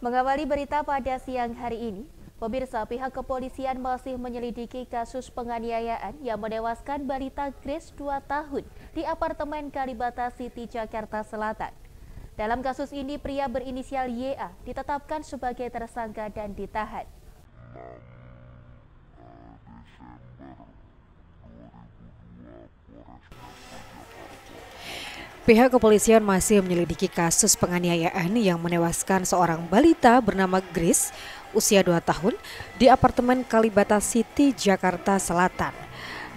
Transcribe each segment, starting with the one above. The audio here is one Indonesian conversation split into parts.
Mengawali berita pada siang hari ini, pemirsa pihak kepolisian masih menyelidiki kasus penganiayaan yang menewaskan balita Grace 2 tahun di apartemen Kalibata City, Jakarta Selatan. Dalam kasus ini, pria berinisial YA ditetapkan sebagai tersangka dan ditahan. Pihak kepolisian masih menyelidiki kasus penganiayaan yang menewaskan seorang balita bernama Grace, usia 2 tahun, di apartemen Kalibata City, Jakarta Selatan.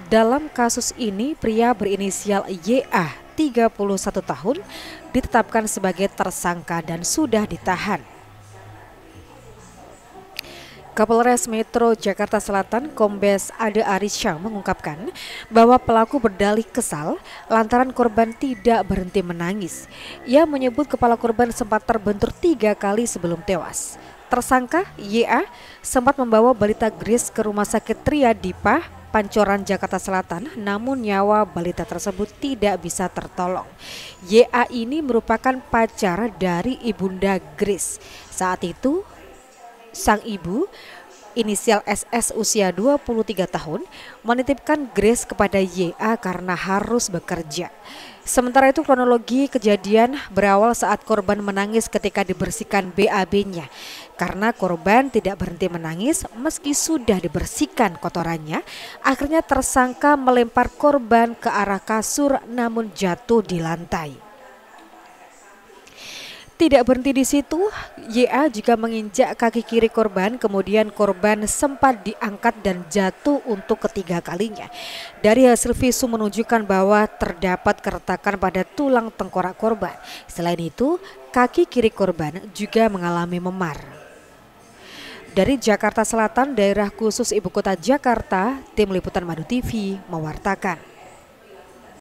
Dalam kasus ini, pria berinisial YA, 31 tahun, ditetapkan sebagai tersangka dan sudah ditahan. Kapolres Metro Jakarta Selatan Kombes Ade Arisha mengungkapkan bahwa pelaku berdalih kesal lantaran korban tidak berhenti menangis. Ia menyebut kepala korban sempat terbentur tiga kali sebelum tewas. Tersangka YA sempat membawa balita Grace ke rumah sakit Triadipa, Pancoran, Jakarta Selatan, namun nyawa balita tersebut tidak bisa tertolong. YA ini merupakan pacar dari Ibunda Grace. Saat itu sang ibu inisial SS usia 23 tahun menitipkan Grace kepada YA karena harus bekerja. Sementara itu kronologi kejadian berawal saat korban menangis ketika dibersihkan BAB-nya. Karena korban tidak berhenti menangis meski sudah dibersihkan kotorannya, akhirnya tersangka melempar korban ke arah kasur namun jatuh di lantai. Tidak berhenti di situ, YA juga menginjak kaki kiri korban, kemudian korban sempat diangkat dan jatuh untuk ketiga kalinya. Dari hasil visum menunjukkan bahwa terdapat keretakan pada tulang tengkorak korban. Selain itu, kaki kiri korban juga mengalami memar. Dari Jakarta Selatan, daerah khusus ibu kota Jakarta, tim liputan Madu TV mewartakan.